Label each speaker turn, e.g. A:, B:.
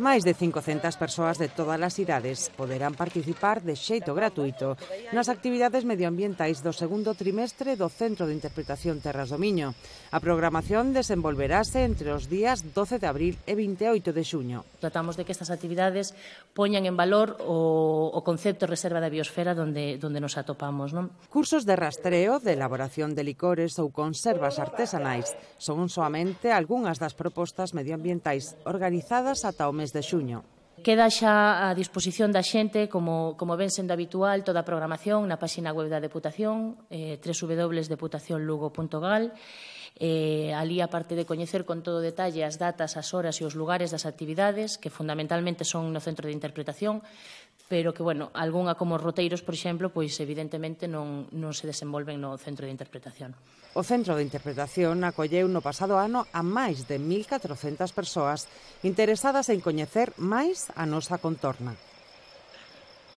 A: Máis de 500 persoas de todas as idades poderán participar de xeito gratuito nas actividades medioambientais do segundo trimestre do Centro de Interpretación Terras do Miño. A programación desenvolverase entre os días 12 de abril e
B: 28 de xuño. Tratamos de que estas actividades poñan en valor o, o concepto reserva da biosfera donde, donde nos atopamos. Non? Cursos de rastreo, de elaboración de licores
A: ou conservas artesanais son soamente algunhas das propostas medioambientais
B: organizadas ata o mes meses de xuño. Queda xa a disposición da xente, como, como ven sendo habitual, toda a programación na páxina web da Deputación, eh, www.deputacionlugo.gal. Eh, ali, a parte de coñecer con todo detalle as datas, as horas e os lugares das actividades, que fundamentalmente son no Centro de Interpretación, pero que, bueno, algunha como roteiros, por exemplo, pois evidentemente non, non se desenvolven no centro de interpretación.
A: O centro de interpretación acolleu no pasado ano a máis de 1.400 persoas interesadas en coñecer máis a nosa contorna.